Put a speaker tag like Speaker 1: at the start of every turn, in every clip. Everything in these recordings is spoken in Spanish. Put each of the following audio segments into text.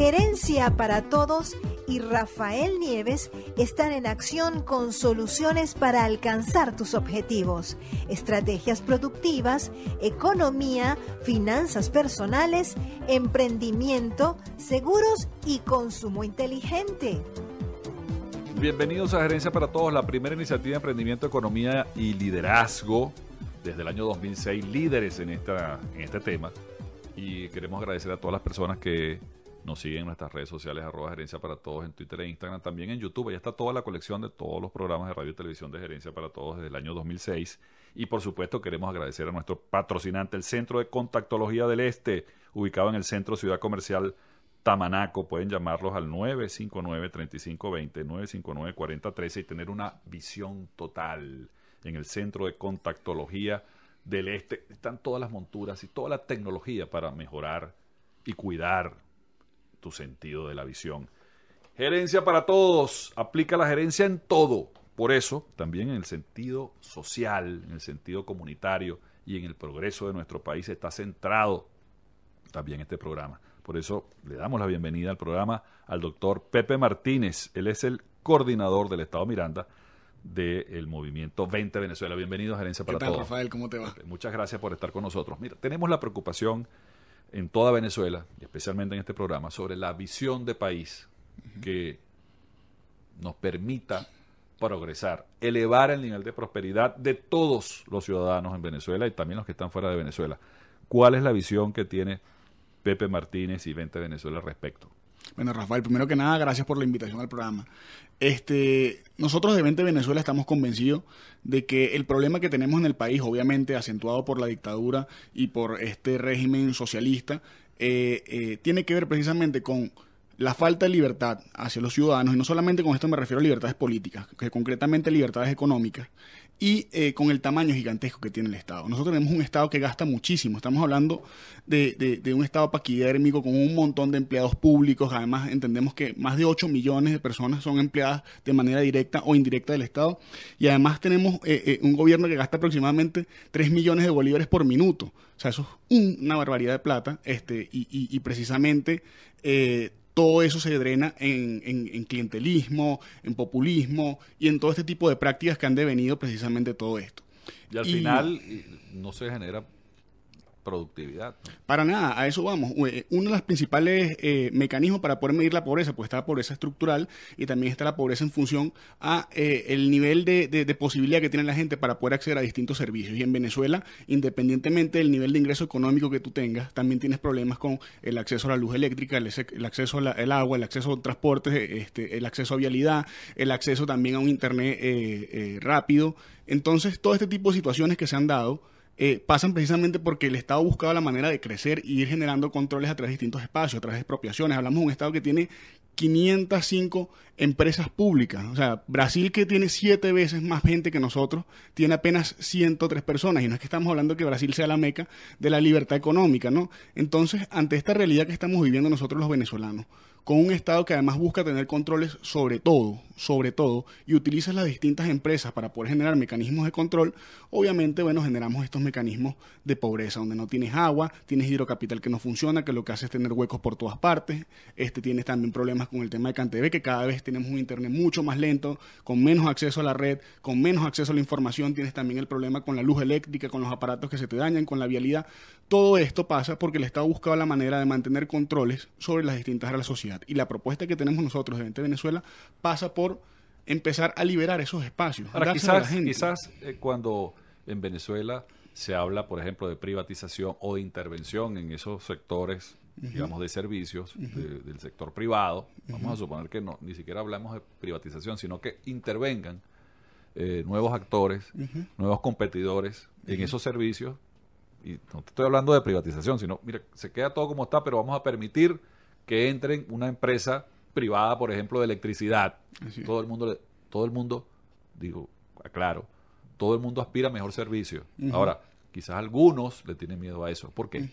Speaker 1: Gerencia para Todos y Rafael Nieves están en acción con soluciones para alcanzar tus objetivos, estrategias productivas, economía, finanzas personales, emprendimiento, seguros y consumo inteligente.
Speaker 2: Bienvenidos a Gerencia para Todos, la primera iniciativa de emprendimiento, economía y liderazgo. Desde el año 2006, líderes en, esta, en este tema. Y queremos agradecer a todas las personas que nos siguen en nuestras redes sociales, arroba gerencia para todos en Twitter e Instagram. También en YouTube, ya está toda la colección de todos los programas de radio y televisión de gerencia para todos desde el año 2006. Y por supuesto, queremos agradecer a nuestro patrocinante, el Centro de Contactología del Este, ubicado en el Centro Ciudad Comercial Tamanaco. Pueden llamarlos al 959-3520, 959-4013 y tener una visión total en el Centro de Contactología del Este. Están todas las monturas y toda la tecnología para mejorar y cuidar tu sentido de la visión. Gerencia para todos. Aplica la gerencia en todo. Por eso, también en el sentido social, en el sentido comunitario y en el progreso de nuestro país está centrado también este programa. Por eso le damos la bienvenida al programa al doctor Pepe Martínez. Él es el coordinador del Estado Miranda del Movimiento 20 Venezuela. Bienvenido Gerencia para todos. ¿Qué tal, Rafael, ¿cómo te va? Muchas gracias por estar con nosotros. Mira, tenemos la preocupación en toda Venezuela, y especialmente en este programa, sobre la visión de país que nos permita progresar, elevar el nivel de prosperidad de todos los ciudadanos en Venezuela y también los que están fuera de Venezuela. ¿Cuál es la visión que tiene Pepe Martínez y Vente Venezuela al respecto?
Speaker 3: Bueno, Rafael, primero que nada, gracias por la invitación al programa. Este, nosotros de Vente Venezuela estamos convencidos de que el problema que tenemos en el país, obviamente acentuado por la dictadura y por este régimen socialista, eh, eh, tiene que ver precisamente con la falta de libertad hacia los ciudadanos, y no solamente con esto me refiero a libertades políticas, que concretamente libertades económicas, y eh, con el tamaño gigantesco que tiene el Estado. Nosotros tenemos un Estado que gasta muchísimo, estamos hablando de, un Estado paquidérmico con un montón de empleados públicos, además entendemos que más de 8 millones de personas son empleadas de manera directa o indirecta del Estado, y además tenemos eh, eh, un gobierno que gasta aproximadamente 3 millones de bolívares por minuto, o sea, eso es una barbaridad de plata, este, y, y, precisamente... Eh, todo eso se drena en, en, clientelismo, en populismo y en todo este tipo de prácticas que han devenido precisamente todo esto. Y al final
Speaker 2: eh, no se genera productividad.
Speaker 3: Para nada, a eso vamos. Eh, uno de los principales eh, mecanismos para poder medir la pobreza, pues está la pobreza estructural y también está la pobreza en función a eh, el nivel de, posibilidad que tiene la gente para poder acceder a distintos servicios. Y en Venezuela, independientemente del nivel de ingreso económico que tú tengas, también tienes problemas con el acceso a la luz eléctrica, el, acceso al agua, el acceso a transportes, este, el acceso a vialidad, el acceso también a un internet rápido. Entonces, todo este tipo de situaciones que se han dado, eh, pasan precisamente porque el Estado buscaba la manera de crecer y ir generando controles a través de distintos espacios, a través de expropiaciones. Hablamos de un Estado que tiene 505 empresas públicas. O sea, Brasil que tiene siete veces más gente que nosotros, tiene apenas 103 personas. Y no es que estamos hablando que Brasil sea la meca de la libertad económica, ¿no? Entonces, ante esta realidad que estamos viviendo nosotros los venezolanos, con un Estado que además busca tener controles sobre todo, sobre todo, y utilizas las distintas empresas para poder generar mecanismos de control, obviamente, bueno, generamos estos mecanismos de pobreza, donde no tienes agua, tienes hidrocapital que no funciona, que lo que hace es tener huecos por todas partes, este, tienes también problemas con el tema de CanTV que cada vez tenemos un Internet mucho más lento, con menos acceso a la red, con menos acceso a la información, tienes también el problema con la luz eléctrica, con los aparatos que se te dañan, con la vialidad. Todo esto pasa porque el Estado buscado la manera de mantener controles sobre las distintas áreas sociales y la propuesta que tenemos nosotros de Venezuela pasa por empezar a liberar esos espacios. Ahora, quizás,
Speaker 2: quizás eh, cuando en Venezuela se habla, por ejemplo, de privatización o de intervención en esos sectores, digamos, de servicios del sector privado, vamos a suponer que no, ni siquiera hablamos de privatización, sino que intervengan eh, nuevos actores, nuevos competidores en esos servicios. Y no te estoy hablando de privatización, sino, mira, se queda todo como está, pero vamos a permitir que entren una empresa privada, por ejemplo, de electricidad. Todo el mundo, todo el mundo, digo, aclaro, todo el mundo aspira a mejor servicio. Ahora, quizás algunos le tienen miedo a eso. ¿Por qué?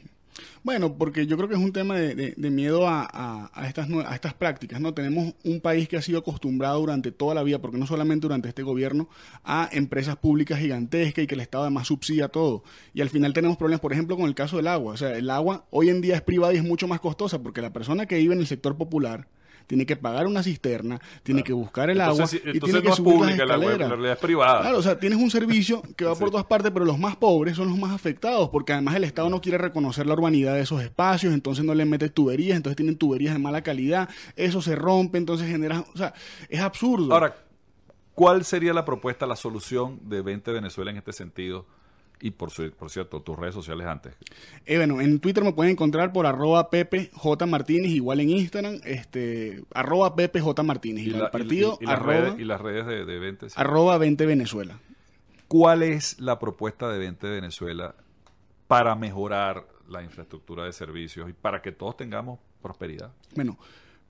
Speaker 3: Bueno, porque yo creo que es un tema de, miedo a, estas, a estas prácticas, ¿no? Tenemos un país que ha sido acostumbrado durante toda la vida, porque no solamente durante este gobierno, a empresas públicas gigantescas y que el Estado además subsidia todo. Y al final tenemos problemas, por ejemplo, con el caso del agua. O sea, el agua hoy en día es privada y es mucho más costosa porque la persona que vive en el sector popular tiene que pagar una cisterna, tiene que buscar el agua. entonces y tiene es pública el agua, en realidad es privada. Claro, o sea, tienes un servicio que va por todas partes, pero los más pobres son los más afectados, porque además el Estado no quiere reconocer la urbanidad de esos espacios, entonces no le metes tuberías, entonces tienen tuberías de mala calidad, eso se rompe, entonces genera.
Speaker 2: O sea, es absurdo. Ahora, ¿cuál sería la propuesta, la solución de 20 Venezuela en este sentido? y por, su, por cierto, tus redes sociales antes.
Speaker 3: Eh, bueno, en Twitter me pueden encontrar por arroba Pepe J. Martínez, igual en Instagram, este, arroba Pepe Martínez, y, el partido, y, las redes, de, de 20. Arroba 20 Venezuela.
Speaker 2: ¿Cuál es la propuesta de 20 Venezuela para mejorar la infraestructura de servicios y para que todos tengamos prosperidad?
Speaker 3: Bueno,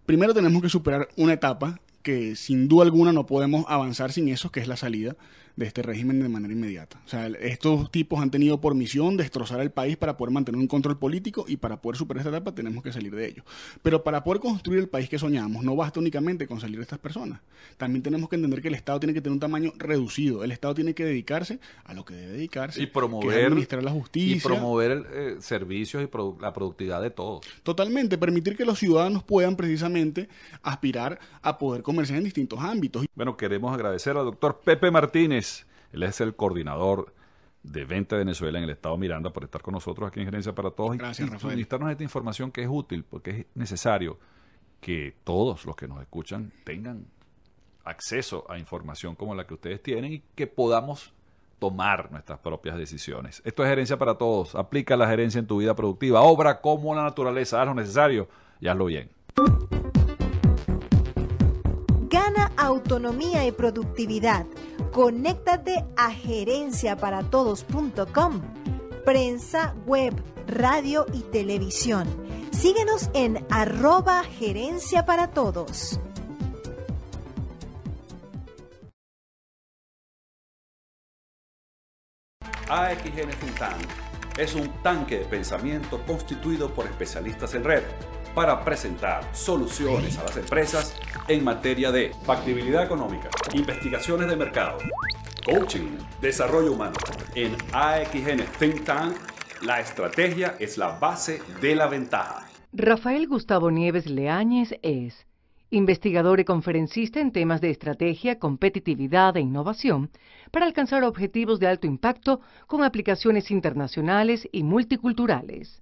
Speaker 3: primero tenemos que superar una etapa que sin duda alguna no podemos avanzar sin eso, que es la salida de este régimen de manera inmediata. O sea, estos tipos han tenido por misión destrozar el país para poder mantener un control político y para poder superar esta etapa tenemos que salir de ello. Pero para poder construir el país que soñamos no basta únicamente con salir de estas personas. También tenemos que entender que el Estado tiene que tener un tamaño reducido. El Estado tiene que dedicarse a lo que debe dedicarse. Y promover. administrar la justicia. Y promover
Speaker 2: eh, servicios y
Speaker 3: la productividad de todos. Totalmente. Permitir que los ciudadanos puedan precisamente aspirar a poder comerciar en distintos ámbitos. Bueno, queremos agradecer al doctor Pepe Martínez él es el
Speaker 2: coordinador de venta de Venezuela en el Estado Miranda por estar con nosotros aquí en Gerencia para Todos y suministrarnos esta información que es útil porque es necesario que todos los que nos escuchan tengan acceso a información como la que ustedes tienen y que podamos tomar nuestras propias decisiones. Esto es gerencia para todos. Aplica la gerencia en tu vida productiva. Obra como la naturaleza. Haz lo necesario y hazlo bien.
Speaker 1: Gana autonomía y productividad Conéctate a gerenciaparatodos.com, prensa, web, radio y televisión. Síguenos en arroba gerencia para todos.
Speaker 2: AXN es un tanque de pensamiento constituido por especialistas en red para presentar soluciones a las empresas en materia de factibilidad económica, investigaciones de mercado, coaching, desarrollo humano. En AXN Think Tank, la estrategia es la base de la ventaja.
Speaker 1: Rafael Gustavo Nieves Leáñez es investigador y conferencista en temas de estrategia, competitividad e innovación para alcanzar objetivos de alto impacto con aplicaciones internacionales y multiculturales.